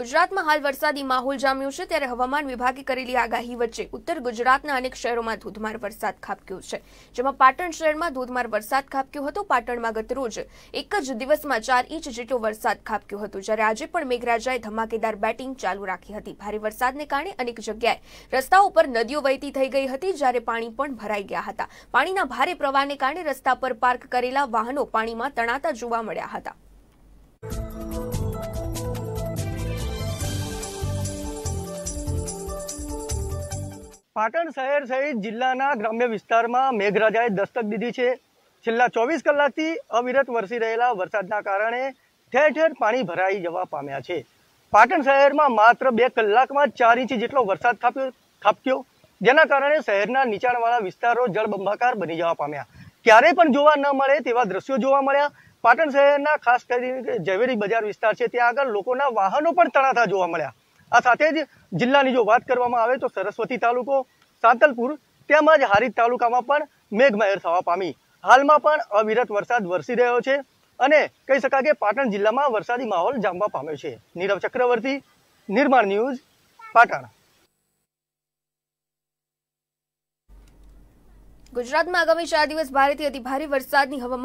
ગુજરાતમાં હાલ વરસાદી માહોલ જામ્યો છે ત્યારે હવામાન વિભાગે કરેલી આગાહી વચ્ચે ઉત્તર ગુજરાતના અનેક શહેરોમાં ધોધમાર વરસાદ ખાબક્યો છે જેમાં પાટણ શહેરમાં ધોધમાર વરસાદ ખાબક્યો હતો પાટણમાં ગત રોજ એક જ દિવસમાં ચાર ઇંચ જેટલો વરસાદ ખાબક્યો હતો જ્યારે આજે પણ મેઘરાજાએ ધમાકેદાર બેટિંગ ચાલુ રાખી હતી ભારે વરસાદને કારણે અનેક જગ્યાએ રસ્તાઓ પર નદીઓ વહેતી થઈ ગઈ હતી જ્યારે પાણી પણ ભરાઈ ગયા હતા પાણીના ભારે પ્રવાહને કારણે રસ્તા પર પાર્ક કરેલા વાહનો પાણીમાં તણાતા જોવા મળ્યા હતા પાટણ શહેર સહિત જિલ્લાના ગ્રામ્ય વિસ્તારમાં મેઘરાજાએ દસ્તક દીધી છે છેલ્લા ચોવીસ કલાકથી અવિરત વરસી રહેલા વરસાદના કારણે ઠેર ઠેર પાણી ભરાઈ જવા પામ્યા છે પાટણ શહેરમાં માત્ર બે કલાકમાં ચાર ઇંચ જેટલો વરસાદ થાપ્યો થાપક્યો જેના કારણે શહેરના નીચાણવાળા વિસ્તારો જળબંબાકાર બની જવા પામ્યા ક્યારેય પણ જોવા ન મળે તેવા દ્રશ્યો જોવા મળ્યા પાટણ શહેરના ખાસ કરીને ઝવેરી બજાર વિસ્તાર છે ત્યાં આગળ લોકોના વાહનો પણ તણાતા જોવા મળ્યા આ સાથે જ જિલ્લાની જો વાત કરવામાં આવે તો સરસ્વતી તાલુકો સાંતલપુર તેમજ હારીજ તાલુકામાં પણ મેઘમહેર થવા પામી હાલમાં પણ અવિરત વરસાદ વરસી રહ્યો છે અને કહી શકાય કે પાટણ જિલ્લામાં વરસાદી માહોલ જામવા પામ્યો છે નીરવ ચક્રવર્તી નિર્માણ ન્યૂઝ પાટણ ગુજરાતમાં આગામી ચાર દિવસ ભારેથી અતિ ભારે વરસાદની હવામાન